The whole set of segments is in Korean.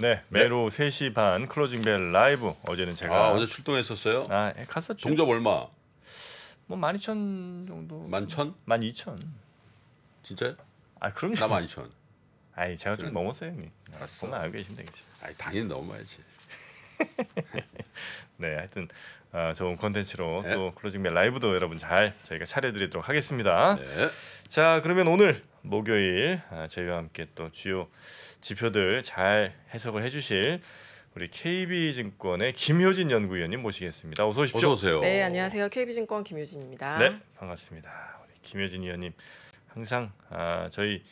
네, 네, 매로 네. 3시 반 클로징 벨 라이브 어제는 제가 아, 어제 출동했었어요? 아, 예, 갔었죠. 종접 얼마? 뭐12,000 정도. 11,000? 12,000. 진짜요? 아, 그럼요. 나 12,000. 아니, 제가 좀 넘었어요, 형님. 아, 알았어. 그만 알고 계시면 되겠지. 아니, 당연히 넘어야지. 네, 하여튼 아, 좋은 콘텐츠로 네. 또 클로징맨 라이브도 여러분 잘 저희가 차려드리도록 하겠습니다. 네. 자, 그러면 오늘 목요일 아, 저희와 함께 또 주요 지표들 잘 해석을 해주실 우리 KB증권의 김효진 연구위원님 모시겠습니다. 어서 오십시오. 어서 오세요. 네, 안녕하세요. KB증권 김효진입니다. 네, 반갑습니다. 우리 김효진 위원님 항상 아, 저희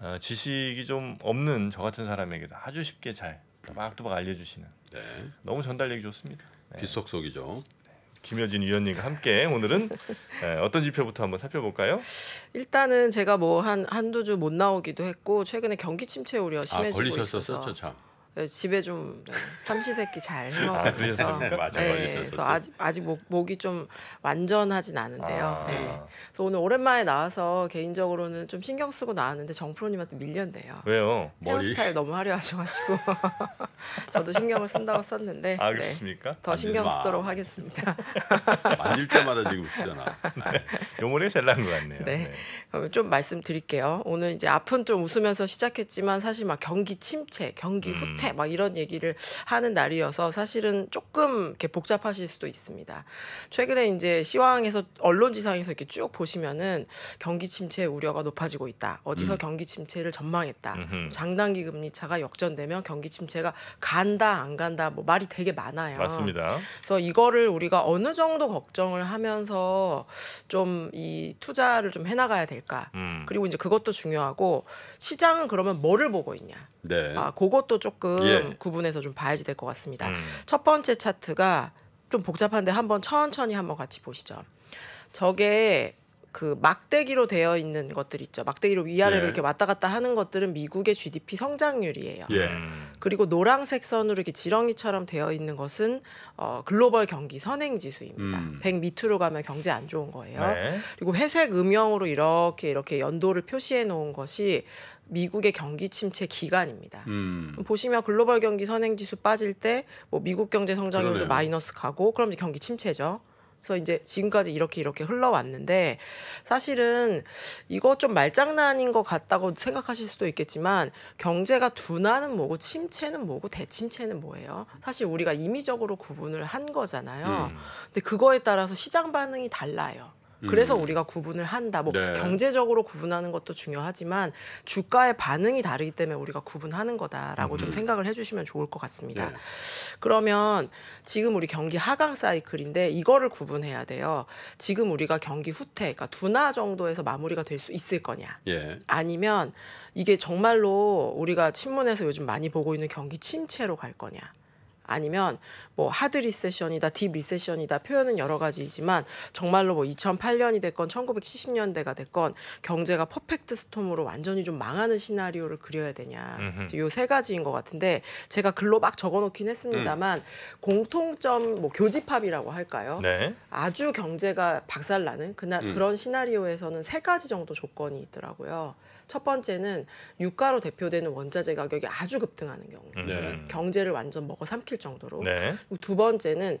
아, 지식이 좀 없는 저 같은 사람에게도 아주 쉽게 잘 그러니까 막두박 알려주시는 네. 너무 전달력이 좋습니다. 네. 속속이죠 네. 김여진 위원님과 함께 오늘은 네, 어떤 지표부터 한번 살펴볼까요? 일단은 제가 뭐 한 한두 주 못 나오기도 했고 최근에 경기 침체 우려 아, 심해지고 아, 걸리셨었죠 참. 집에 좀 네, 삼시세끼 잘 해먹어서 아, 네, 맞아, 네, 그래서 아직 아직 목, 목이 좀 완전하진 않은데요. 아. 네. 그래서 오늘 오랜만에 나와서 개인적으로는 좀 신경 쓰고 나왔는데 정프로님한테 밀렸네요. 왜요? 헤어스타일 너무 화려하셔가지고 저도 신경을 쓴다고 썼는데 아 네. 그렇습니까? 더 아, 신경 쓰도록 하겠습니다. 만질 때마다 지금 쓰잖아. 요번에 잘나것 같네요. 네. 네. 그럼 좀 말씀드릴게요. 오늘 이제 아픈 좀 웃으면서 시작했지만 사실 막 경기 침체, 경기 음. 후퇴 해. 막 이런 얘기를 하는 날이어서 사실은 조금 이렇게 복잡하실 수도 있습니다. 최근에 이제 시황에서 언론지상에서 이렇게 쭉 보시면은 경기 침체 우려가 높아지고 있다. 어디서 음. 경기 침체를 전망했다. 음흠. 장단기 금리 차가 역전되면 경기 침체가 간다 안 간다 뭐 말이 되게 많아요. 맞습니다. 그래서 이거를 우리가 어느 정도 걱정을 하면서 좀 이 투자를 좀 해나가야 될까. 음. 그리고 이제 그것도 중요하고 시장은 그러면 뭐를 보고 있냐. 네. 아 그것도 조금 조금 예. 구분해서 좀 봐야지 될 것 같습니다. 음. 첫 번째 차트가 좀 복잡한데 한번 천천히 한번 같이 보시죠. 저게 그 막대기로 되어 있는 것들 있죠. 막대기로 위아래로 예. 이렇게 왔다 갔다 하는 것들은 미국의 GDP 성장률이에요. 예. 그리고 노란색 선으로 이렇게 지렁이처럼 되어 있는 것은 어, 글로벌 경기 선행 지수입니다. 음. 100 밑으로 가면 경제 안 좋은 거예요. 네. 그리고 회색 음영으로 이렇게 이렇게 연도를 표시해 놓은 것이 미국의 경기 침체 기간입니다. 음. 보시면 글로벌 경기 선행 지수 빠질 때뭐 미국 경제 성장률도 그러네요. 마이너스 가고 그럼 이제 경기 침체죠. 그래서 이제 지금까지 이렇게 이렇게 흘러왔는데 사실은 이거 좀 말장난인 것 같다고 생각하실 수도 있겠지만 경제가 둔화는 뭐고 침체는 뭐고 대침체는 뭐예요? 사실 우리가 임의적으로 구분을 한 거잖아요. 음. 근데 그거에 따라서 시장 반응이 달라요. 그래서 음. 우리가 구분을 한다. 뭐 네. 경제적으로 구분하는 것도 중요하지만 주가의 반응이 다르기 때문에 우리가 구분하는 거다라고 음. 좀 생각을 해주시면 좋을 것 같습니다. 네. 그러면 지금 우리 경기 하강 사이클인데 이거를 구분해야 돼요. 지금 우리가 경기 후퇴, 그러니까 둔화 정도에서 마무리가 될 수 있을 거냐, 예. 아니면 이게 정말로 우리가 신문에서 요즘 많이 보고 있는 경기 침체로 갈 거냐. 아니면 뭐 하드 리세션이다, 딥 리세션이다 표현은 여러 가지이지만 정말로 뭐 2008년이 됐건 1970년대가 됐건 경제가 퍼펙트 스톰으로 완전히 좀 망하는 시나리오를 그려야 되냐. 요 세 가지인 것 같은데 제가 글로 막 적어놓긴 했습니다만 음. 공통점 뭐 교집합이라고 할까요? 네. 아주 경제가 박살나는 그날 음. 그런 시나리오에서는 세 가지 정도 조건이 있더라고요. 첫 번째는 유가로 대표되는 원자재 가격이 아주 급등하는 경우 음. 네. 경제를 완전 먹어 삼킬 정도로 네. 두 번째는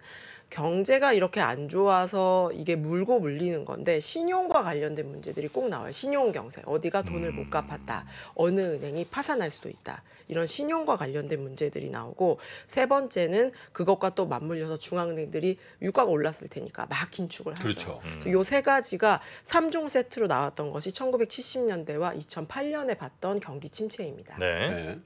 경제가 이렇게 안 좋아서 이게 물고 물리는 건데 신용과 관련된 문제들이 꼭 나와요. 신용 경색 어디가 돈을 못 음. 갚았다. 어느 은행이 파산할 수도 있다. 이런 신용과 관련된 문제들이 나오고 세 번째는 그것과 또 맞물려서 중앙은행들이 유가가 올랐을 테니까 막 긴축을 하죠. 그렇죠. 음. 요세 가지가 삼종 세트로 나왔던 것이 1970년대와 2008년에 봤던 경기 침체입니다. 네. 네.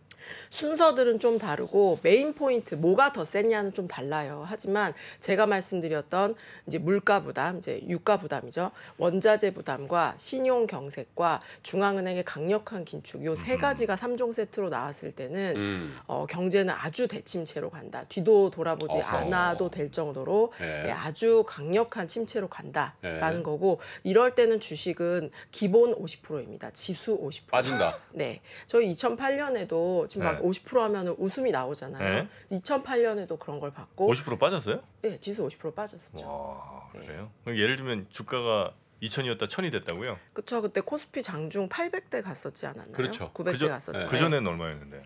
순서들은 좀 다르고 메인 포인트 뭐가 더 셌냐는 좀 달라요. 하지만 제가 말씀드렸던 이제 물가 부담, 이제 유가 부담이죠. 원자재 부담과 신용 경색과 중앙은행의 강력한 긴축 요 세 가지가 3종 세트로 나왔을 때는 음. 어, 경제는 아주 대침체로 간다. 뒤도 돌아보지 어허. 않아도 될 정도로 예. 예 아주 강력한 침체로 간다라는 예. 거고 이럴 때는 주식은 기본 50%입니다. 지수 50%. 빠진다. 네. 저희 2008년에도 지금 막 50% 하면 웃음이 나오잖아요. 2008년에도 그런 걸 받고 50% 빠졌어요? 네, 지수 50% 빠졌었죠. 와, 예. 그래요? 예를 들면 주가가 2000이었다 1000이 됐다고요? 그렇죠. 그때 코스피 장중 800대 갔었지 않았나요? 그렇죠. 900대 그저, 갔었죠. 그 전에는 예. 얼마였는데?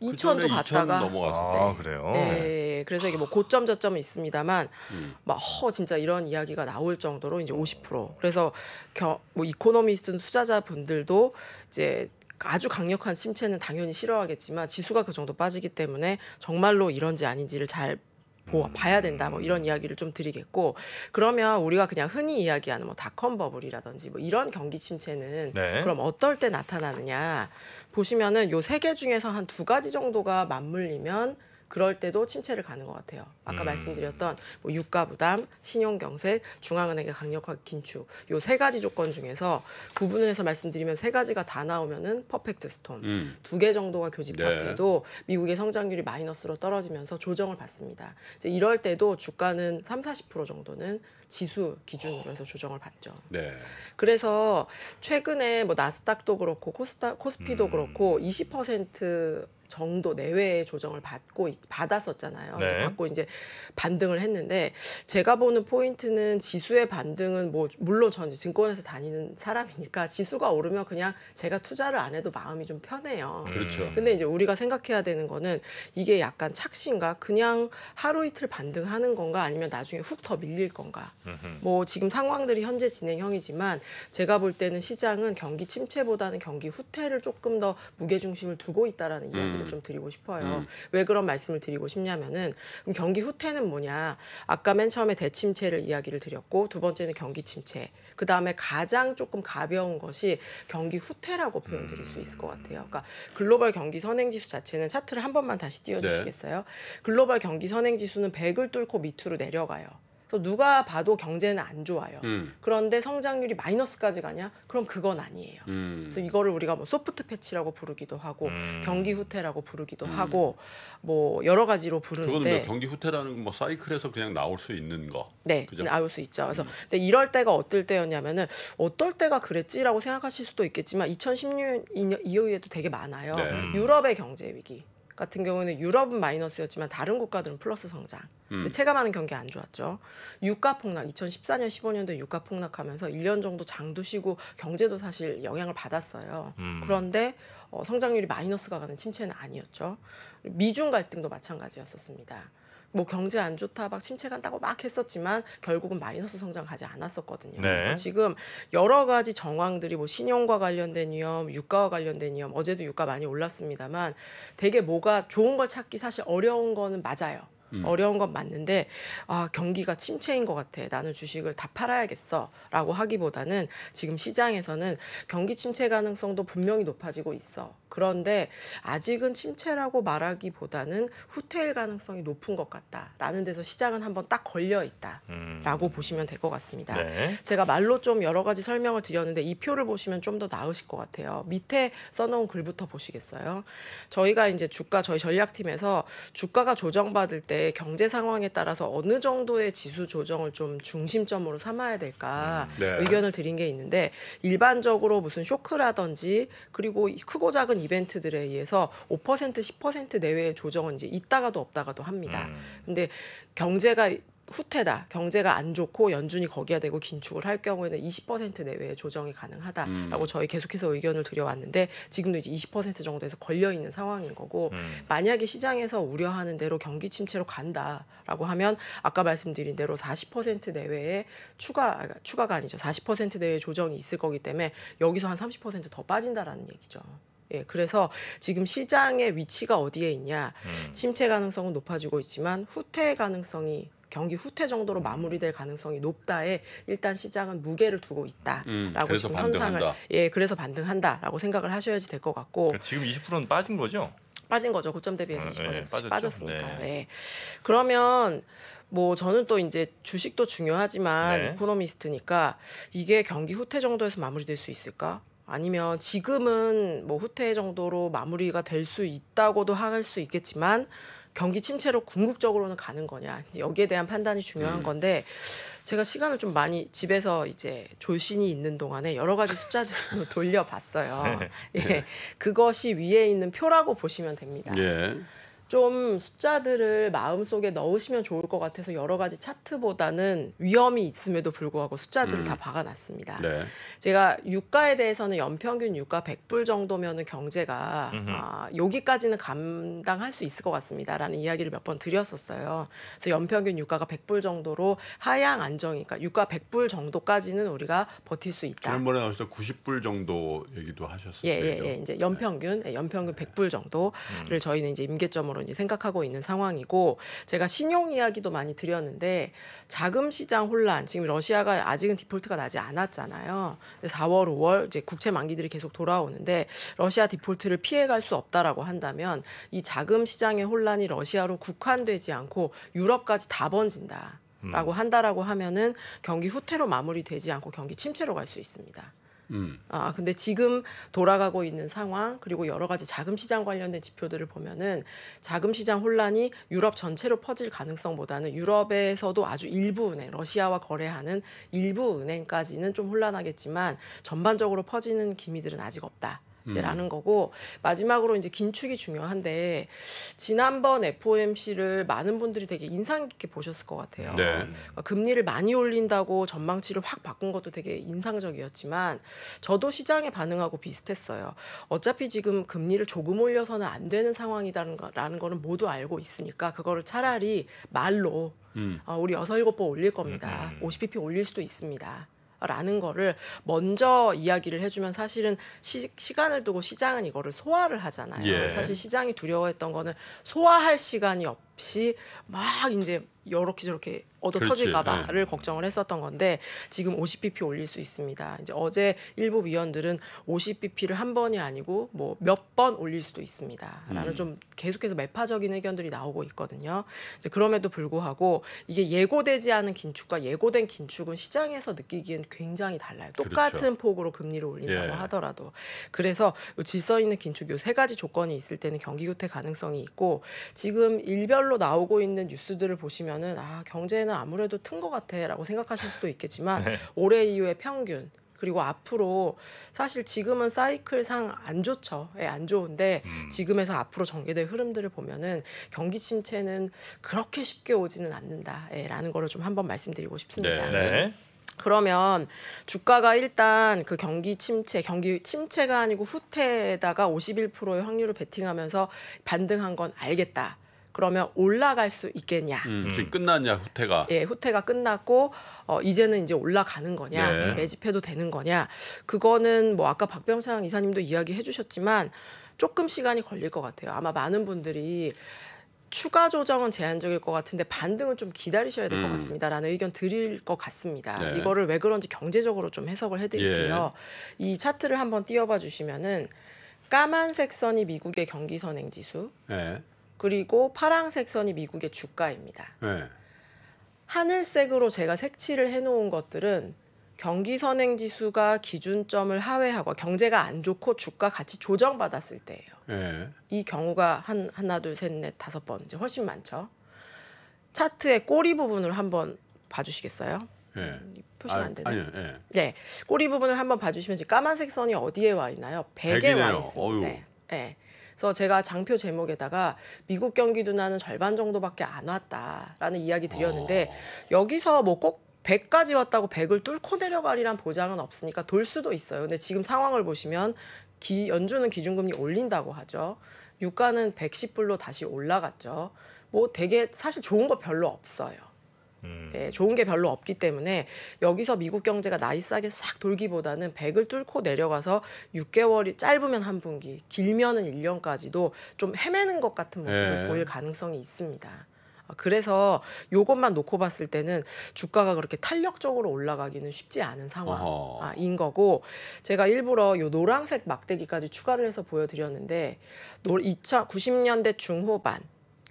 2천도 그 갔다가 2 넘어갔을 아, 그래요. 네. 그래서 이게 뭐 고점 저점이 있습니다만 음. 막허 진짜 이런 이야기가 나올 정도로 이제 50% 그래서 겨, 뭐 이코노미스트 투자자분들도 이제 아주 강력한 침체는 당연히 싫어하겠지만 지수가 그 정도 빠지기 때문에 정말로 이런지 아닌지를 잘 음. 봐야 된다 뭐 이런 이야기를 좀 드리겠고 그러면 우리가 그냥 흔히 이야기하는 뭐 닷컴 버블이라든지 뭐 이런 경기 침체는 네. 그럼 어떨 때 나타나느냐 보시면은 요 세 개 중에서 한 두 가지 정도가 맞물리면 그럴 때도 침체를 가는 것 같아요. 아까 음. 말씀드렸던 뭐 유가 부담, 신용 경색, 중앙은행의 강력한 긴축 요 세 가지 조건 중에서 구분을 해서 말씀드리면 세 가지가 다 나오면은 퍼펙트 스톰 음. 두개 정도가 교집합해도 네. 미국의 성장률이 마이너스로 떨어지면서 조정을 받습니다. 이제 이럴 때도 주가는 3, 40% 정도는 지수 기준으로 해서 조정을 받죠. 네. 그래서 최근에 뭐 나스닥도 그렇고 코스닥 코스피도 음. 그렇고 20% 정도 내외의 조정을 받고 받았었잖아요. 네. 받고 이제 반등을 했는데 제가 보는 포인트는 지수의 반등은 뭐 물론 전 증권에서 다니는 사람이니까 지수가 오르면 그냥 제가 투자를 안 해도 마음이 좀 편해요. 음. 그렇죠. 근데 이제 우리가 생각해야 되는 거는 이게 약간 착신가 그냥 하루 이틀 반등하는 건가 아니면 나중에 훅 더 밀릴 건가. 으흠. 뭐 지금 상황들이 현재 진행형이지만 제가 볼 때는 시장은 경기 침체보다는 경기 후퇴를 조금 더 무게 중심을 두고 있다라는 이야기. 음. 말씀을 음. 좀 드리고 싶어요. 음. 왜 그런 말씀을 드리고 싶냐면은 경기 후퇴는 뭐냐? 아까 맨 처음에 대침체를 이야기를 드렸고 두 번째는 경기 침체. 그 다음에 가장 조금 가벼운 것이 경기 후퇴라고 표현드릴 수 있을 것 같아요. 그러니까 글로벌 경기 선행지수 자체는 차트를 한 번만 다시 띄워주시겠어요? 네. 글로벌 경기 선행지수는 100을 뚫고 밑으로 내려가요. 그래서 누가 봐도 경제는 안 좋아요. 음. 그런데 성장률이 마이너스까지 가냐? 그럼 그건 아니에요. 음. 그래서 이거를 우리가 뭐 소프트 패치라고 부르기도 하고 음. 경기 후퇴라고 부르기도 음. 하고 뭐 여러 가지로 부르는데 뭐 경기 후퇴라는 건 뭐 사이클에서 그냥 나올 수 있는 거. 네, 그죠? 나올 수 있죠. 그래서 음. 근데 이럴 때가 어떨 때였냐면은 어떨 때가 그랬지라고 생각하실 수도 있겠지만 2016년 이후에도 되게 많아요. 네. 음. 유럽의 경제 위기. 같은 경우는 유럽은 마이너스였지만 다른 국가들은 플러스 성장. 음. 체감하는 경기 안 좋았죠. 유가 폭락, 2014년, 15년도에 유가 폭락하면서 1년 정도 장도 쉬고 경제도 사실 영향을 받았어요. 음. 그런데 어, 성장률이 마이너스가 가는 침체는 아니었죠. 미중 갈등도 마찬가지였었습니다. 뭐 경제 안 좋다 막 침체간다고 막 했었지만 결국은 마이너스 성장 가지 않았었거든요. 네. 그래서 지금 여러 가지 정황들이 뭐 신용과 관련된 위험, 유가와 관련된 위험, 어제도 유가 많이 올랐습니다만 되게 뭐가 좋은 걸 찾기 사실 어려운 거는 맞아요. 음. 어려운 건 맞는데 아 경기가 침체인 것 같아 나는 주식을 다 팔아야겠어라고 하기보다는 지금 시장에서는 경기 침체 가능성도 분명히 높아지고 있어 그런데 아직은 침체라고 말하기보다는 후퇴일 가능성이 높은 것 같다라는 데서 시장은 한번 딱 걸려 있다라고 음. 보시면 될 것 같습니다. 네. 제가 말로 좀 여러 가지 설명을 드렸는데 이 표를 보시면 좀 더 나으실 것 같아요. 밑에 써놓은 글부터 보시겠어요? 저희가 이제 주가 저희 전략팀에서 주가가 조정받을 때 경제 상황에 따라서 어느 정도의 지수 조정을 좀 중심점으로 삼아야 될까 음. 네. 의견을 드린 게 있는데 일반적으로 무슨 쇼크라든지 그리고 크고 작은 이벤트들에 의해서 5% 10% 내외의 조정은 이제 있다가도 없다가도 합니다. 음. 근데 경제가 후퇴다. 경제가 안 좋고 연준이 거기야되고 긴축을 할 경우에는 20% 내외의 조정이 가능하다라고 음. 저희 계속해서 의견을 드려왔는데 지금도 이제 20% 정도에서 걸려 있는 상황인 거고 음. 만약에 시장에서 우려하는 대로 경기 침체로 간다라고 하면 아까 말씀드린 대로 40% 내외의 추가 아, 그러니까 추가가 아니죠. 40% 내외의 조정이 있을 거기 때문에 여기서 한 30%더 빠진다라는 얘기죠. 예, 그래서 지금 시장의 위치가 어디에 있냐. 음. 침체 가능성은 높아지고 있지만 후퇴 가능성이 경기 후퇴 정도로 마무리될 가능성이 높다에 일단 시장은 무게를 두고 있다라고 음, 지금 반등한다. 현상을 예 그래서 반등한다라고 생각을 하셔야지 될 것 같고 그러니까 지금 20%는 빠진 거죠? 빠진 거죠 고점 대비해서 20% 네, 네, 빠졌으니까. 네. 예. 그러면 뭐 저는 또 이제 주식도 중요하지만 네. 이코노미스트니까 이게 경기 후퇴 정도에서 마무리될 수 있을까? 아니면 지금은 뭐 후퇴 정도로 마무리가 될 수 있다고도 할 수 있겠지만 경기 침체로 궁극적으로는 가는 거냐 여기에 대한 판단이 중요한 음. 건데 제가 시간을 좀 많이 집에서 이제 조신이 있는 동안에 여러 가지 숫자들로 돌려봤어요. 네. 예, 그것이 위에 있는 표라고 보시면 됩니다. 예. 좀 숫자들을 마음속에 넣으시면 좋을 것 같아서 여러 가지 차트보다는 위험이 있음에도 불구하고 숫자들을 음. 다 박아놨습니다. 네. 제가 유가에 대해서는 연평균 유가 100불 정도면은 경제가 아, 여기까지는 감당할 수 있을 것 같습니다라는 이야기를 몇 번 드렸었어요. 그래서 연평균 유가가 100불 정도로 하향 안정이니까 그러니까 유가 100불 정도까지는 우리가 버틸 수 있다. 지난번에 나오셔서 90불 정도 얘기도 하셨었어요. 예, 예, 예. 이제 연평균, 예, 네. 연평균 100불 정도를 음. 저희는 이제 임계점으로 여론이 생각하고 있는 상황이고 제가 신용 이야기도 많이 드렸는데 자금 시장 혼란 지금 러시아가 아직은 디폴트가 나지 않았잖아요. 4월, 5월 이제 국채 만기들이 계속 돌아오는데 러시아 디폴트를 피해갈 수 없다라고 한다면 이 자금 시장의 혼란이 러시아로 국한되지 않고 유럽까지 다 번진다. 라고 음. 한다라고 하면은 경기 후퇴로 마무리되지 않고 경기 침체로 갈 수 있습니다. 음. 아 근데 지금 돌아가고 있는 상황 그리고 여러 가지 자금 시장 관련된 지표들을 보면은 자금 시장 혼란이 유럽 전체로 퍼질 가능성보다는 유럽에서도 아주 일부 은행 러시아와 거래하는 일부 은행까지는 좀 혼란하겠지만 전반적으로 퍼지는 기미들은 아직 없다. 이제라는 음. 거고 마지막으로 이제 긴축이 중요한데 지난번 FOMC를 많은 분들이 되게 인상 깊게 보셨을 것 같아요. 네. 그러니까 금리를 많이 올린다고 전망치를 확 바꾼 것도 되게 인상적이었지만 저도 시장에 반응하고 비슷했어요. 어차피 지금 금리를 조금 올려서는 안 되는 상황이라는 거, 라는 거는 모두 알고 있으니까 그거를 차라리 말로 음. 어, 우리 여섯 일곱 번 올릴 겁니다. 음, 음. 오십 50bp 올릴 수도 있습니다. 라는 거를 먼저 이야기를 해주면 사실은 시, 간을 두고 시장은 이거를 소화를 하잖아요. 예. 사실 시장이 두려워했던 거는 소화할 시간이 없이 막 이제 이렇게 저렇게 얻어 터질까봐를 예. 걱정을 했었던 건데 지금 50bp 올릴 수 있습니다. 이제 어제 일부 위원들은 50bp를 한 번이 아니고 뭐 몇 번 올릴 수도 있습니다라는 음. 좀 계속해서 매파적인 의견들이 나오고 있거든요. 이제 그럼에도 불구하고 이게 예고되지 않은 긴축과 예고된 긴축은 시장에서 느끼기엔 굉장히 달라요. 그렇죠. 똑같은 그렇죠. 폭으로 금리를 올린다고 예. 하더라도 그래서 질서 있는 긴축 이 세 가지 조건이 있을 때는 경기 교태 가능성이 있고 지금 일별로 나오고 있는 뉴스들을 보시면은 아 경제는 올해는 아무래도 튼 것 같아라고 생각하실 수도 있겠지만 네. 올해 이후의 평균 그리고 앞으로 사실 지금은 사이클상 안 좋죠. 예, 안 좋은데 음. 지금에서 앞으로 전개될 흐름들을 보면은 경기 침체는 그렇게 쉽게 오지는 않는다라는 거를 좀 한번 말씀드리고 싶습니다. 네, 네. 그러면 주가가 일단 그 경기 침체, 경기 침체가 아니고 후퇴에다가 51%의 확률을 베팅하면서 반등한 건 알겠다. 그러면 올라갈 수 있겠냐. 음, 지금 음. 끝났냐 후퇴가. 예, 후퇴가 끝났고 어, 이제는 이제 올라가는 거냐, 네. 예, 매집해도 되는 거냐. 그거는 뭐 아까 박병상 이사님도 이야기해주셨지만 조금 시간이 걸릴 것 같아요. 아마 많은 분들이 추가 조정은 제한적일 것 같은데 반등은좀 기다리셔야 될것 음. 같습니다라는 의견 드릴 것 같습니다. 네. 이거를 왜 그런지 경제적으로 좀 해석을 해드릴게요. 예. 이 차트를 한번 띄워봐 주시면은 까만색 선이 미국의 경기 선행 지수. 네. 그리고 파랑색 선이 미국의 주가입니다. 네. 하늘색으로 제가 색칠을 해놓은 것들은 경기 선행 지수가 기준점을 하회하고 경제가 안 좋고 주가 같이 조정받았을 때예요. 네. 이 경우가 한 하나 둘 셋 넷 다섯 번 이제 훨씬 많죠. 차트의 꼬리 부분을 한번 봐주시겠어요? 네. 표시가 안 되네. 아, 네. 네. 꼬리 부분을 한번 봐주시면 까만색 선이 어디에 와 있나요? 1 0에와 있습니다. 어휴. 네. 네. 그래서 제가 장표 제목에다가 미국 경기도 나는 절반 정도밖에 안 왔다라는 이야기 드렸는데 어. 여기서 뭐 꼭 100까지 왔다고 100을 뚫고 내려가리란 보장은 없으니까 돌 수도 있어요. 근데 지금 상황을 보시면 기, 연준은 기준금리 올린다고 하죠. 유가는 110불로 다시 올라갔죠. 뭐 되게 사실 좋은 거 별로 없어요. 음. 예, 좋은 게 별로 없기 때문에 여기서 미국 경제가 나이스하게 싹 돌기보다는 100을 뚫고 내려가서 6개월이 짧으면 한 분기, 길면은 1년까지도 좀 헤매는 것 같은 모습을 예. 보일 가능성이 있습니다. 아, 그래서 요것만 놓고 봤을 때는 주가가 그렇게 탄력적으로 올라가기는 쉽지 않은 상황인 아, 거고 제가 일부러 요 노란색 막대기까지 추가를 해서 보여드렸는데 2090년대 중후반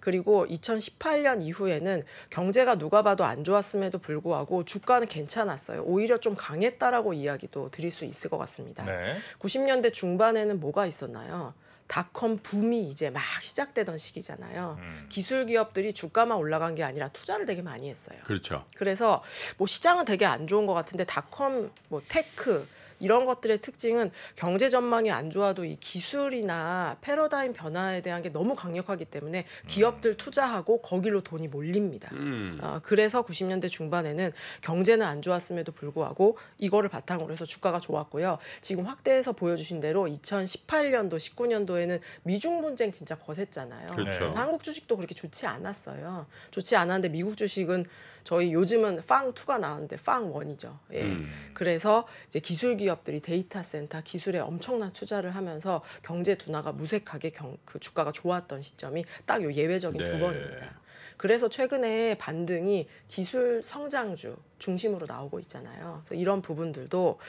그리고 2018년 이후에는 경제가 누가 봐도 안 좋았음에도 불구하고 주가는 괜찮았어요. 오히려 좀 강했다라고 이야기도 드릴 수 있을 것 같습니다. 네. 90년대 중반에는 뭐가 있었나요? 닷컴 붐이 이제 막 시작되던 시기잖아요. 음. 기술 기업들이 주가만 올라간 게 아니라 투자를 되게 많이 했어요. 그렇죠. 그래서 뭐 시장은 되게 안 좋은 것 같은데 닷컴 뭐 테크 이런 것들의 특징은 경제 전망이 안 좋아도 이 기술이나 패러다임 변화에 대한 게 너무 강력하기 때문에 기업들 음. 투자하고 거기로 돈이 몰립니다. 음. 아, 그래서 90년대 중반에는 경제는 안 좋았음에도 불구하고 이거를 바탕으로 해서 주가가 좋았고요. 지금 확대해서 보여주신 대로 2018년도, 19년도에는 미중 분쟁 진짜 거셌잖아요. 그렇죠. 네. 한국 주식도 그렇게 좋지 않았어요. 좋지 않았는데 미국 주식은 저희 요즘은 팡2가 나왔는데 팡1이죠. 예. 음. 그래서 이제 기술기 기업들이 데이터 센터 기술에 엄청난 투자를 하면서 경제 둔화가 무색하게 경, 그 주가가 좋았던 시점이 딱 요 예외적인 네. 두 번입니다. 그래서 최근에 반등이 기술 성장주 중심으로 나오고 있잖아요. 그래서 이런 부분들도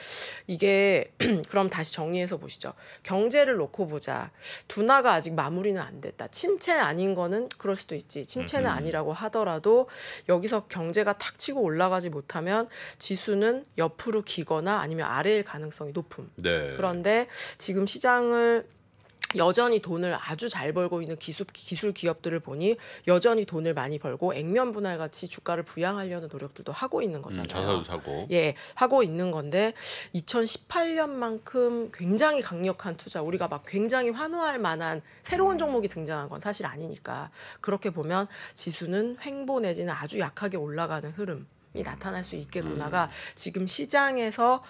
이게 그럼 다시 정리해서 보시죠. 경제를 놓고 보자. 둔화가 아직 마무리는 안 됐다. 침체 아닌 거는 그럴 수도 있지. 침체는 음. 아니라고 하더라도 여기서 경제가 탁 치고 올라가지 못하면 지수는 옆으로 기거나 아니면 아래일 가능성이 높음. 네. 그런데 지금 시장을 여전히 돈을 아주 잘 벌고 있는 기술, 기술 기업들을 보니 여전히 돈을 많이 벌고 액면 분할 같이 주가를 부양하려는 노력들도 하고 있는 음, 거잖아요. 음, 자사주 사고. 예, 하고 있는 건데 2018년만큼 굉장히 강력한 투자 우리가 막 굉장히 환호할 만한 새로운 음. 종목이 등장한 건 사실 아니니까 그렇게 보면 지수는 횡보 내지는 아주 약하게 올라가는 흐름이 음. 나타날 수 있겠구나가 음. 지금 시장에서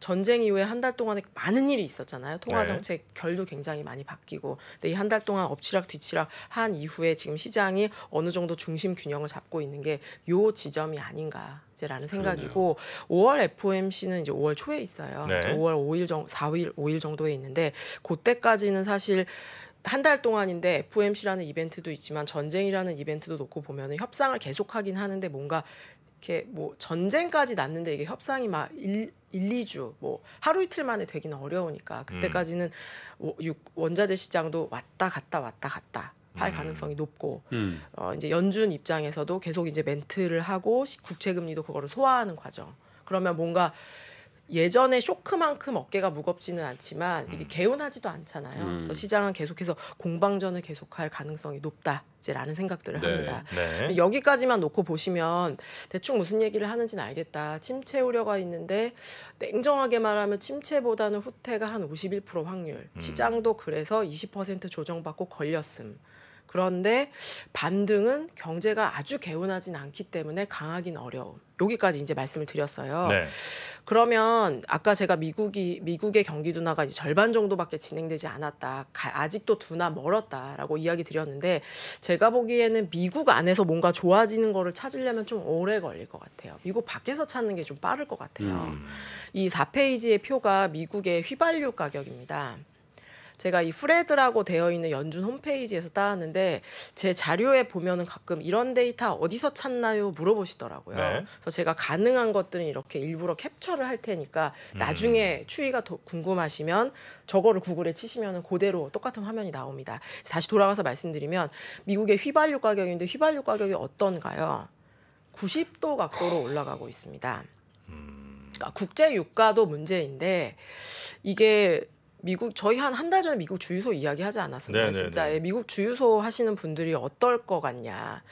전쟁 이후에 한 달 동안에 많은 일이 있었잖아요. 통화 네. 정책 결도 굉장히 많이 바뀌고 근데 이 한 달 동안 엎치락 뒤치락 한 이후에 지금 시장이 어느 정도 중심 균형을 잡고 있는 게 요 지점이 아닌가 라는 생각이고 그러네요. 5월 FOMC는 이제 5월 초에 있어요. 네. 5월 5일 정 4일 5일 정도에 있는데 그때까지는 사실 한 달 동안인데 FOMC라는 이벤트도 있지만 전쟁이라는 이벤트도 놓고 보면 협상을 계속하긴 하는데 뭔가 이렇게 뭐 전쟁까지 났는데 이게 협상이 막 일, 1, 2주뭐 하루 이틀 만에 되기는 어려우니까 그때까지는 음. 원자재 시장도 왔다 갔다 왔다 갔다 할 음. 가능성이 높고 음. 어, 이제 연준 입장에서도 계속 이제 멘트를 하고 국채 금리도 그거를 소화하는 과정. 그러면 뭔가 예전에 쇼크만큼 어깨가 무겁지는 않지만 이게 음. 개운하지도 않잖아요. 음. 그래서 시장은 계속해서 공방전을 계속할 가능성이 높다라는 생각들을 네. 합니다. 네. 여기까지만 놓고 보시면 대충 무슨 얘기를 하는지는 알겠다. 침체 우려가 있는데 냉정하게 말하면 침체보다는 후퇴가 한 51% 확률. 음. 시장도 그래서 20% 조정받고 걸렸음. 그런데 반등은 경제가 아주 개운하진 않기 때문에 강하긴 어려움. 여기까지 이제 말씀을 드렸어요. 네. 그러면 아까 제가 미국이 미국의 경기 둔화가 이제 절반 정도밖에 진행되지 않았다. 가, 아직도 둔화 멀었다라고 이야기 드렸는데 제가 보기에는 미국 안에서 뭔가 좋아지는 거를 찾으려면 좀 오래 걸릴 것 같아요. 미국 밖에서 찾는 게 좀 빠를 것 같아요. 음. 이 4페이지의 표가 미국의 휘발유 가격입니다. 제가 이 프레드라고 되어 있는 연준 홈페이지에서 따왔는데 제 자료에 보면은 가끔 이런 데이터 어디서 찾나요 물어보시더라고요. 네. 그래서 제가 가능한 것들은 이렇게 일부러 캡처를 할 테니까 음. 나중에 음. 추위가더 궁금하시면 저거를 구글에 치시면은 그대로 똑같은 화면이 나옵니다. 다시 돌아가서 말씀드리면 미국의 휘발유 가격인데 휘발유 가격이 어떤가요? 90도 각도로 올라가고 있습니다. 음. 그러니까 국제 유가도 문제인데 이게 미국 저희 한 한 달 전에 미국 주유소 이야기하지 않았었나요? 네, 네, 진짜 예, 네. 미국 주유소 하시는 분들이 어떨 것 같냐.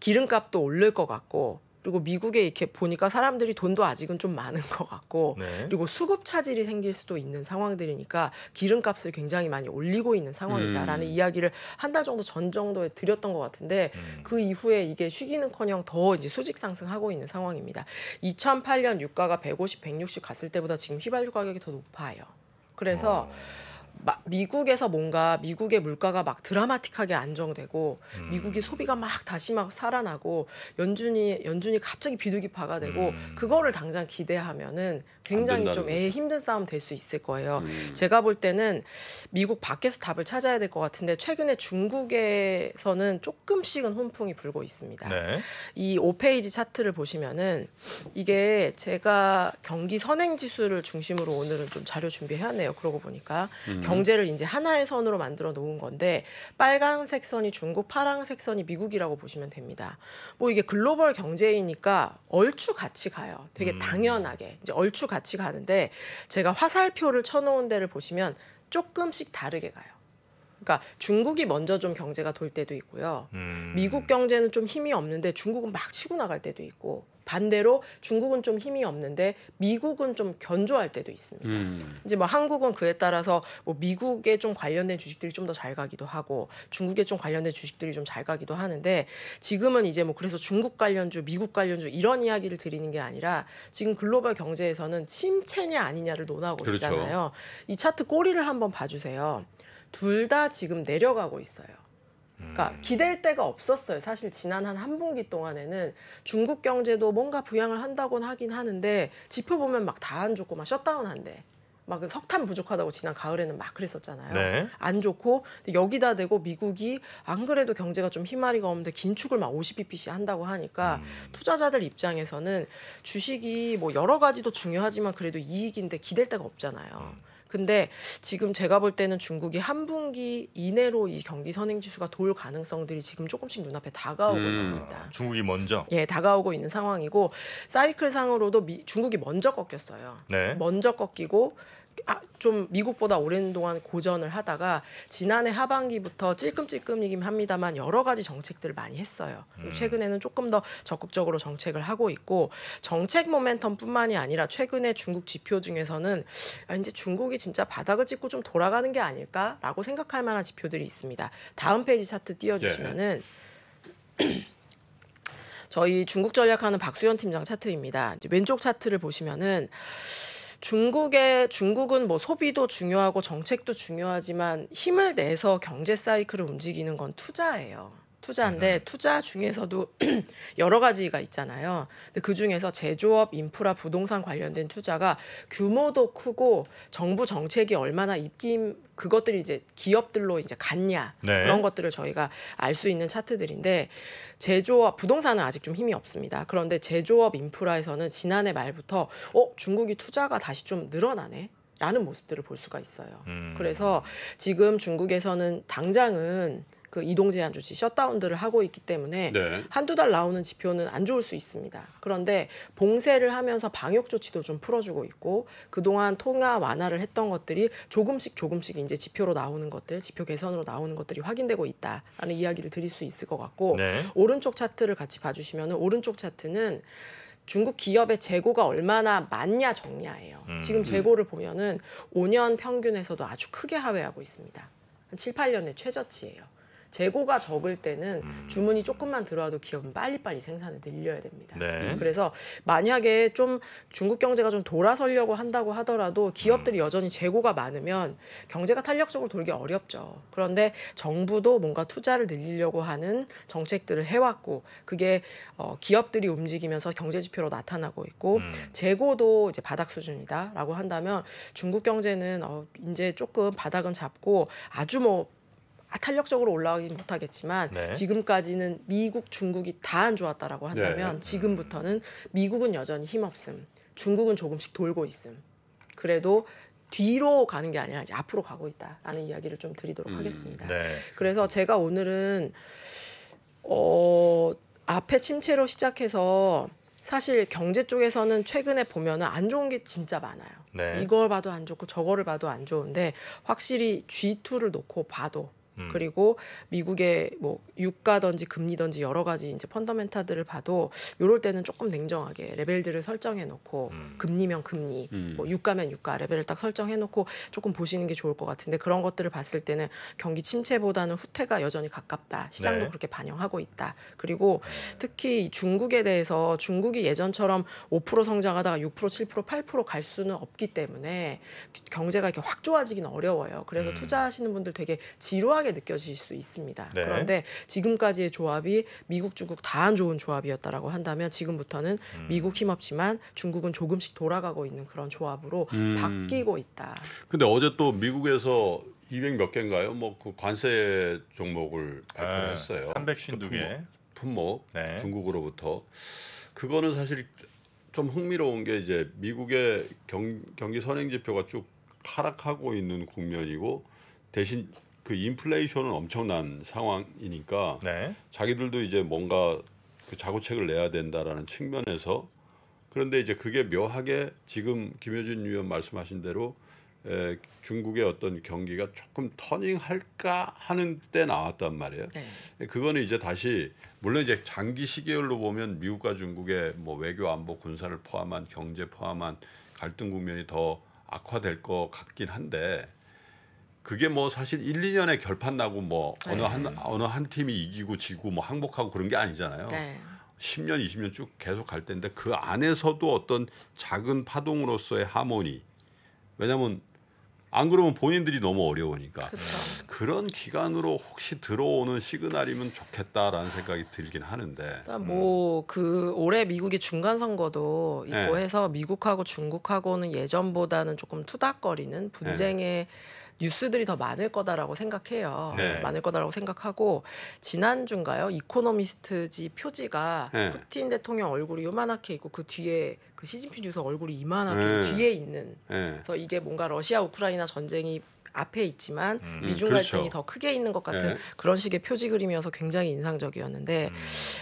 기름값도 오를 것 같고 그리고 미국에 이렇게 보니까 사람들이 돈도 아직은 좀 많은 것 같고 네. 그리고 수급 차질이 생길 수도 있는 상황들이니까 기름값을 굉장히 많이 올리고 있는 상황이다라는 음. 이야기를 한 달 정도 전 정도에 드렸던 것 같은데 음. 그 이후에 이게 쉬기는커녕 더 이제 수직 상승하고 있는 상황입니다. 2008년 유가가 150, 160 갔을 때보다 지금 휘발유 가격이 더 높아요. 그래서 어. 미국에서 뭔가 미국의 물가가 막 드라마틱하게 안정되고 음. 미국의 소비가 막 다시 막 살아나고 연준이 연준이 갑자기 비둘기파가 되고 음. 그거를 당장 기대하면은 굉장히 좀 애 힘든 싸움 될 수 있을 거예요. 음. 제가 볼 때는 미국 밖에서 답을 찾아야 될 것 같은데 최근에 중국에서는 조금씩은 혼풍이 불고 있습니다. 네. 이 5페이지 차트를 보시면은 이게 제가 경기 선행 지수를 중심으로 오늘은 좀 자료 준비해왔네요. 그러고 보니까 음. 경 경제를 이제 하나의 선으로 만들어 놓은 건데 빨간색 선이 중국, 파란색 선이 미국이라고 보시면 됩니다. 뭐 이게 글로벌 경제이니까 얼추 같이 가요. 되게 음. 당연하게 이제 얼추 같이 가는데 제가 화살표를 쳐놓은 데를 보시면 조금씩 다르게 가요. 그러니까 중국이 먼저 좀 경제가 돌 때도 있고요. 음. 미국 경제는 좀 힘이 없는데 중국은 막 치고 나갈 때도 있고. 반대로 중국은 좀 힘이 없는데 미국은 좀 견조할 때도 있습니다. 음. 이제 뭐 한국은 그에 따라서 뭐 미국에 좀 관련된 주식들이 좀 더 잘 가기도 하고 중국에 좀 관련된 주식들이 좀 잘 가기도 하는데 지금은 이제 뭐 그래서 중국 관련주, 미국 관련주 이런 이야기를 드리는 게 아니라 지금 글로벌 경제에서는 침체냐 아니냐를 논하고 그렇죠. 있잖아요. 이 차트 꼬리를 한번 봐주세요. 둘 다 지금 내려가고 있어요. 그러니까 음. 기댈 데가 없었어요. 사실 지난 한 한 분기 동안에는 중국 경제도 뭔가 부양을 한다곤 하긴 하는데 지표 보면 막 다 안 좋고 막 셧다운한데 막 석탄 부족하다고 지난 가을에는 막 그랬었잖아요. 네. 안 좋고 여기다 대고 미국이 안 그래도 경제가 좀 희마리가 없는데 긴축을 막 50bpc 한다고 하니까 음. 투자자들 입장에서는 주식이 뭐 여러 가지도 중요하지만 그래도 이익인데 기댈 데가 없잖아요. 음. 근데 지금 제가 볼 때는 중국이 한 분기 이내로 이 경기 선행 지수가 돌 가능성들이 지금 조금씩 눈앞에 다가오고 음, 있습니다. 중국이 먼저. 예, 다가오고 있는 상황이고 사이클 상으로도 미, 중국이 먼저 꺾였어요. 네. 먼저 꺾이고 아, 좀 미국보다 오랜 동안 고전을 하다가 지난해 하반기부터 찔끔찔끔이긴 합니다만 여러 가지 정책들을 많이 했어요. 음. 최근에는 조금 더 적극적으로 정책을 하고 있고 정책 모멘텀뿐만이 아니라 최근에 중국 지표 중에서는 아, 이제 중국이 진짜 바닥을 찍고 좀 돌아가는 게 아닐까라고 생각할 만한 지표들이 있습니다. 다음 페이지 차트 띄워주시면은. 네. 저희 중국 전략하는 박수현 팀장 차트입니다. 이제 왼쪽 차트를 보시면은 중국의 중국은 뭐 소비도 중요하고 정책도 중요하지만 힘을 내서 경제 사이클을 움직이는 건 투자예요. 투자인데 네. 투자 중에서도 여러 가지가 있잖아요. 근데 그 중에서 제조업, 인프라, 부동산 관련된 투자가 규모도 크고 정부 정책이 얼마나 입김 그것들이 이제 기업들로 이제 갔냐 네. 그런 것들을 저희가 알 수 있는 차트들인데 제조업, 부동산은 아직 좀 힘이 없습니다. 그런데 제조업, 인프라에서는 지난해 말부터 어 중국이 투자가 다시 좀 늘어나네. 라는 모습들을 볼 수가 있어요. 음. 그래서 지금 중국에서는 당장은 그 이동 제한 조치 셧다운들을 하고 있기 때문에 네. 한두 달 나오는 지표는 안 좋을 수 있습니다. 그런데 봉쇄를 하면서 방역 조치도 좀 풀어주고 있고 그동안 통화 완화를 했던 것들이 조금씩 조금씩 이제 지표로 나오는 것들, 지표 개선으로 나오는 것들이 확인되고 있다라는 이야기를 드릴 수 있을 것 같고 네. 오른쪽 차트를 같이 봐주시면 오른쪽 차트는 중국 기업의 재고가 얼마나 많냐 적냐예요. 음. 지금 재고를 보면은 5년 평균에서도 아주 크게 하회하고 있습니다. 한 7, 8년의 최저치예요. 재고가 적을 때는 음. 주문이 조금만 들어와도 기업은 빨리빨리 생산을 늘려야 됩니다. 네. 음, 그래서 만약에 좀 중국 경제가 좀 돌아서려고 한다고 하더라도 기업들이 음. 여전히 재고가 많으면 경제가 탄력적으로 돌기 어렵죠. 그런데 정부도 뭔가 투자를 늘리려고 하는 정책들을 해왔고 그게 어, 기업들이 움직이면서 경제 지표로 나타나고 있고 음. 재고도 이제 바닥 수준이다라고 한다면 중국 경제는 어, 이제 조금 바닥은 잡고 아주 뭐 탄력적으로 올라가긴 못하겠지만 네. 지금까지는 미국, 중국이 다 안 좋았다라고 한다면 네. 지금부터는 미국은 여전히 힘없음, 중국은 조금씩 돌고 있음. 그래도 뒤로 가는 게 아니라 이제 앞으로 가고 있다라는 이야기를 좀 드리도록 음, 하겠습니다. 네. 그래서 제가 오늘은 어, 앞에 침체로 시작해서 사실 경제 쪽에서는 최근에 보면은 안 좋은 게 진짜 많아요. 네. 이걸 봐도 안 좋고 저거를 봐도 안 좋은데 확실히 G2를 놓고 봐도 음. 그리고 미국의 뭐 유가든지 금리든지 여러 가지 이제 펀더멘타들을 봐도 요럴 때는 조금 냉정하게 레벨들을 설정해 놓고 음. 금리면 금리, 음. 뭐 유가면 유가 레벨을 딱 설정해 놓고 조금 보시는 게 좋을 것 같은데 그런 것들을 봤을 때는 경기 침체보다는 후퇴가 여전히 가깝다. 시장도 네. 그렇게 반영하고 있다. 그리고 네. 특히 중국에 대해서 중국이 예전처럼 5% 성장하다가 6%, 7%, 8%갈 수는 없기 때문에 경제가 이렇게 확 좋아지기는 어려워요. 그래서 음. 투자하시는 분들 되게 지루하게 심하게 느껴질 수 있습니다. 네. 그런데 지금까지의 조합이 미국 중국 다안 좋은 조합이었다라고 한다면 지금부터는 음. 미국 힘없지만 중국은 조금씩 돌아가고 있는 그런 조합으로 음. 바뀌고 있다. 근데 어제 또 미국에서 200 몇 개인가요? 뭐 그 관세 종목을 발표했어요. 네, 300신두 개. 그 품목, 네. 중국으로부터 그거는 사실 좀 흥미로운 게 이제 미국의 경, 경기 선행 지표가 쭉 하락하고 있는 국면이고 대신 그 인플레이션은 엄청난 상황이니까 네. 자기들도 이제 뭔가 그 자구책을 내야 된다라는 측면에서 그런데 이제 그게 묘하게 지금 김효진 위원 말씀하신 대로 에, 중국의 어떤 경기가 조금 터닝할까 하는 때 나왔단 말이에요. 네. 그거는 이제 다시 물론 이제 장기 시계열로 보면 미국과 중국의 뭐 외교 안보 군사를 포함한 경제 포함한 갈등 국면이 더 악화될 것 같긴 한데 그게 뭐 사실 1, 2년에 결판 나고 뭐 어느 한 네. 어느 한 팀이 이기고 지고 뭐 항복하고 그런 게 아니잖아요. 네. 10년, 20년 쭉 계속 갈 텐데 그 안에서도 어떤 작은 파동으로서의 하모니. 왜냐면 안 그러면 본인들이 너무 어려우니까 그쵸. 그런 기간으로 혹시 들어오는 시그널이면 좋겠다라는 생각이 들긴 하는데 일단 뭐그 음. 올해 미국이 중간 선거도 있고 네. 해서 미국하고 중국하고는 예전보다는 조금 투닥거리는 분쟁의 네. 뉴스들이 더 많을 거다라고 생각해요. 네. 많을 거다라고 생각하고 지난 주인가요? 이코노미스트지 표지가 네. 푸틴 대통령 얼굴이 요만하게 있고 그 뒤에 그 시진핑 주석 얼굴이 이만하게 네. 뒤에 있는. 네. 그래서 이게 뭔가 러시아 우크라이나 전쟁이 앞에 있지만 음, 음 미중 그렇죠. 갈등이 더 크게 있는 것 같은 네. 그런 식의 표지 그림이어서 굉장히 인상적이었는데 음.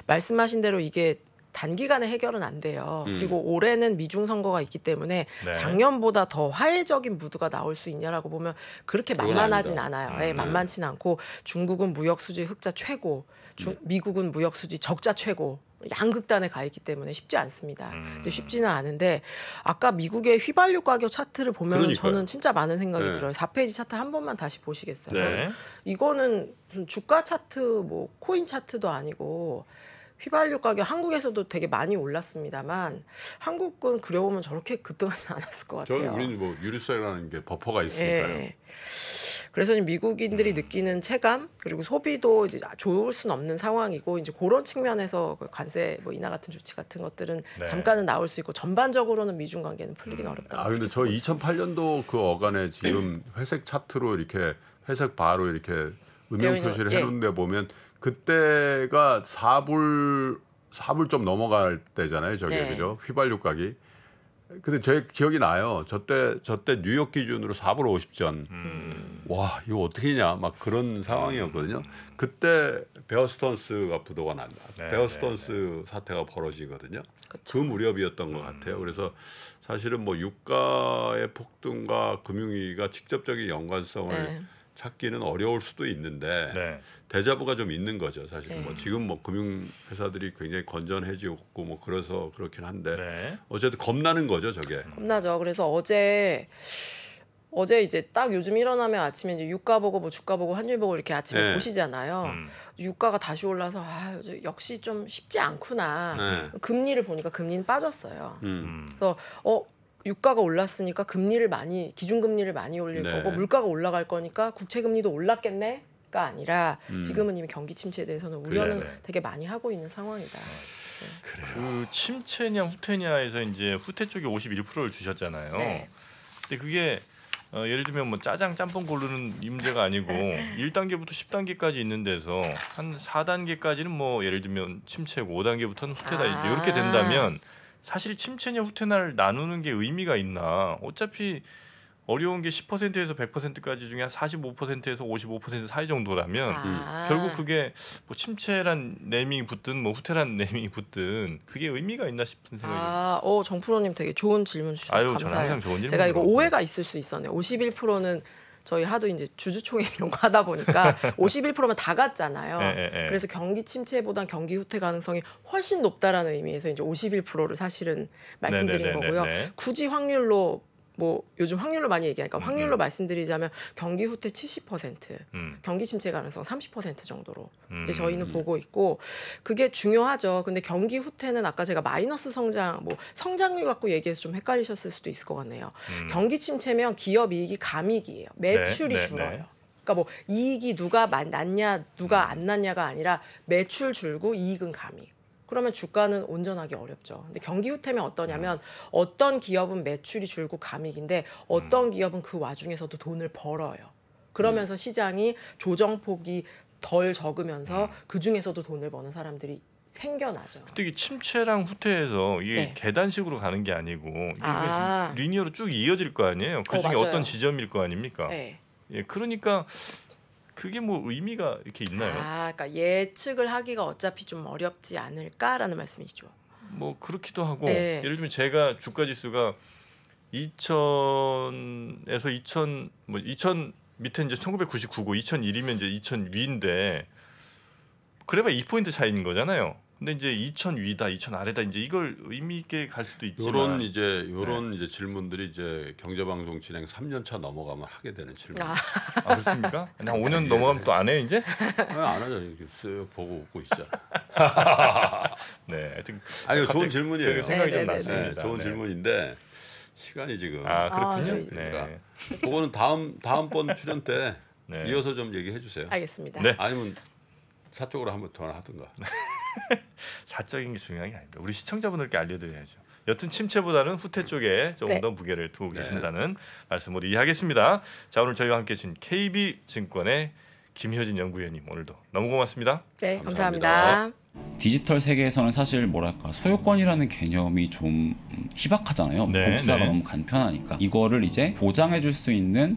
말씀하신 대로 이게 단기간에 해결은 안 돼요. 음. 그리고 올해는 미중 선거가 있기 때문에 네. 작년보다 더 화해적인 무드가 나올 수 있냐라고 보면 그렇게 만만하진 않아요. 음. 네, 만만치 않고 중국은 무역 수지 흑자 최고, 중, 음. 미국은 무역 수지 적자 최고. 양극단에 가 있기 때문에 쉽지 않습니다. 음. 쉽지는 않은데 아까 미국의 휘발유 가격 차트를 보면 그러니까요. 저는 진짜 많은 생각이 네. 들어요. 4페이지 차트 한 번만 다시 보시겠어요? 네. 이거는 주가 차트 뭐 코인 차트도 아니고 휘발유 가격 한국에서도 되게 많이 올랐습니다만 한국은 그려보면 저렇게 급등하지 않았을 것 같아요. 저는 우리는 뭐 유류세라는 게 버퍼가 있으니까요. 예. 그래서 미국인들이 음. 느끼는 체감 그리고 소비도 이제 좋을 수는 없는 상황이고 이제 그런 측면에서 그 관세 뭐 인하 같은 조치 같은 것들은 네. 잠깐은 나올 수 있고 전반적으로는 미중 관계는 풀리긴 음. 어렵다. 아 근데 저 2008년도 그 어간에 지금 회색 차트로 이렇게 회색 바로 이렇게 음영 표시를 예. 해놓은 데 예. 보면 그때가 4불 4불 좀 넘어갈 때잖아요. 저게 네. 그죠? 휘발유 가기 근데 제 기억이 나요. 저때 저때 뉴욕 기준으로 4불 50전. 음. 와, 이거 어떻게 되냐? 막 그런 상황이었거든요. 음. 그때 베어스턴스가 부도가 난다. 네, 네, 베어스턴스 네, 사태가 벌어지거든요. 그쵸. 그 무렵이었던 것 음. 같아요. 그래서 사실은 뭐 유가의 폭등과 금융위기가 직접적인 연관성을 네. 찾기는 어려울 수도 있는데 네. 대자부가 좀 있는 거죠 사실 뭐 네. 뭐 지금 뭐 금융회사들이 굉장히 건전해지고 뭐 그래서 그렇긴 한데 네. 어쨌든 겁나는 거죠 저게 음. 겁나죠 그래서 어제 어제 이제 딱 요즘 일어나면 아침에 이제 유가 보고 뭐 주가 보고 환율 보고 이렇게 아침에 네. 보시잖아요. 음. 유가가 다시 올라서 아 역시 좀 쉽지 않구나. 네. 금리를 보니까 금리는 빠졌어요. 음. 음. 그래서 어 유가가 올랐으니까 금리를 많이 기준금리를 많이 올릴 네. 거고 물가가 올라갈 거니까 국채금리도 올랐겠네. 가 아니라 음. 지금은 이미 경기 침체에 대해서는 우려는 그래, 그 되게 많이 하고 있는 상황이다. 네. 그래요. 그 침체냐 후퇴냐에서 이제 후퇴 쪽에 51%를 주셨잖아요. 네. 근데 그게 어, 예를 들면 뭐 짜장 짬뽕 고르는 이 문제가 아니고 1단계부터 10단계까지 있는 데서 한 4단계까지는 뭐 예를 들면 침체고 5단계부터는 후퇴다 아 이렇게 된다면 사실 침체냐 후퇴냐를 나누는 게 의미가 있나 어차피 어려운 게 10%에서 100%까지 중에 한 45%에서 55% 사이 정도라면 아. 결국 그게 뭐 침체란 네밍이 붙든 뭐 후퇴란 네밍이 붙든 그게 의미가 있나 싶은 생각이 아, 어, 정프로님 되게 좋은 질문 주셔서 감사해요. 제가 이거 오해가 있을 수 있었네요. 51%는 저희 하도 이제 주주총회 이런 거 하다 보니까 51%면 다 갔잖아요. 네, 네, 그래서 경기 침체보단 경기 후퇴 가능성이 훨씬 높다라는 의미에서 이제 51%를 사실은 말씀드린 네, 네, 네, 거고요. 굳이 확률로 뭐 요즘 확률로 많이 얘기하니까 음, 음. 확률로 음. 말씀드리자면 경기 후퇴 70%, 음. 경기 침체 가능성 30% 정도로 음. 이제 저희는 음. 보고 있고 그게 중요하죠. 근데 경기 후퇴는 아까 제가 마이너스 성장, 뭐 성장률 갖고 얘기해서 좀 헷갈리셨을 수도 있을 것 같네요. 경기 침체면 기업 이익이 감익이에요. 매출이 네, 네, 줄어요. 네. 그러니까 뭐 이익이 누가 났냐 누가 안 났냐가 아니라 매출 줄고 이익은 감익. 그러면 주가는 온전하기 어렵죠. 근데 경기 후퇴면 어떠냐면 어떤 기업은 매출이 줄고 감익인데 어떤 음. 기업은 그 와중에서도 돈을 벌어요. 그러면서 음. 시장이 조정폭이 덜 적으면서 음. 그 중에서도 돈을 버는 사람들이 생겨나죠. 그때 이게 침체랑 후퇴해서 이게 네. 계단식으로 가는 게 아니고 이게 아. 리니어로 쭉 이어질 거 아니에요. 그 어, 중에 어, 떤 지점일 거 아닙니까? 네. 예, 그러니까 그게 뭐 의미가 이렇게 있나요? 아, 그러니까 예측을 하기가 어차피 좀 어렵지 않을까라는 말씀이죠. 뭐 그렇기도 하고 네. 예를 들면 제가 주가 지수가 2000에서 2000 뭐 2000 밑에 이제 1999고 2001이면 이제 2000 위인데 그래봐 2포인트 차이인 거잖아요. 근데 이제 2천 위다, 2천 아래다 이제 이걸 의미 있게 갈 수도 있지만 요런 이제 네. 요런 네. 이제 질문들이 이제 경제 방송 진행 3년 차 넘어가면 하게 되는 질문. 아, 아 그렇습니까? 그냥 5년 네. 넘어가면 또 안 해 이제? 아니, 안 하죠. 이렇게 쓱 보고 웃고 있잖아. 네. 하여튼 아니 좋은 질문이에요. 그 생각이 네, 좀 네, 네. 났습니다. 좋은 질문인데 시간이 지금 아, 그렇군요. 아, 그러니까 그거는 다음 다음번 출연 때 이어서 좀 얘기해 주세요. 알겠습니다. 아니면 사적으로 한번 통화하든가. 사적인 게 중요한 게 아닙니다. 우리 시청자분들께 알려드려야죠. 여튼 침체보다는 후퇴 쪽에 조금 네. 더 무게를 두고 네. 계신다는 네. 말씀으로 이해하겠습니다. 자 오늘 저희와 함께 해준 KB증권의 김효진 연구위원님 오늘도 너무 고맙습니다. 네 감사합니다. 감사합니다. 디지털 세계에서는 사실 뭐랄까 소유권이라는 개념이 좀 음, 희박하잖아요. 네, 복사가 네. 너무 간편하니까 이거를 이제 보장해줄 수 있는